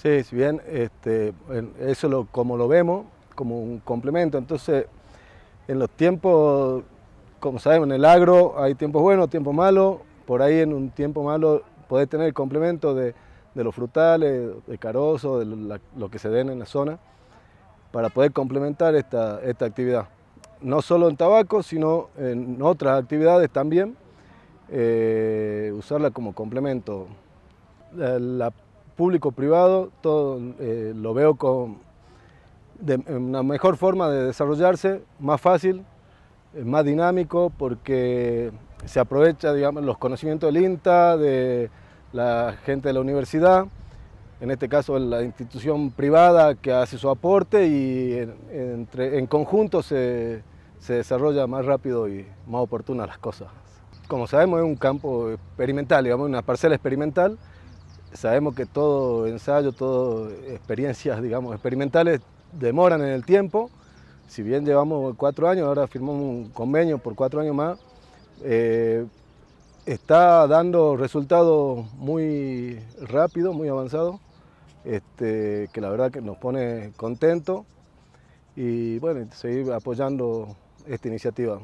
Sí, si bien este, eso lo, como lo vemos, como un complemento. Entonces, en los tiempos, como sabemos, en el agro hay tiempos buenos, tiempos malos. Por ahí en un tiempo malo podés tener el complemento de, los frutales, de carozo, de lo que se den en la zona, para poder complementar esta, esta actividad. No solo en tabaco, sino en otras actividades también, eh, usarla como complemento. La, público-privado, todo eh, lo veo con una mejor forma de desarrollarse, más fácil, eh, más dinámico, porque se aprovecha digamos, los conocimientos del INTA, de la gente de la universidad, en este caso la institución privada que hace su aporte y en, entre, en conjunto se, se desarrolla más rápido y más oportuna las cosas. Como sabemos es un campo experimental, digamos, una parcela experimental sabemos que todo ensayo, todo experiencias, digamos, experimentales demoran en el tiempo. Si bien llevamos cuatro años, ahora firmamos un convenio por cuatro años más, eh, está dando resultados muy rápidos, muy avanzados, este, que la verdad que nos pone contentos y bueno, seguir apoyando esta iniciativa.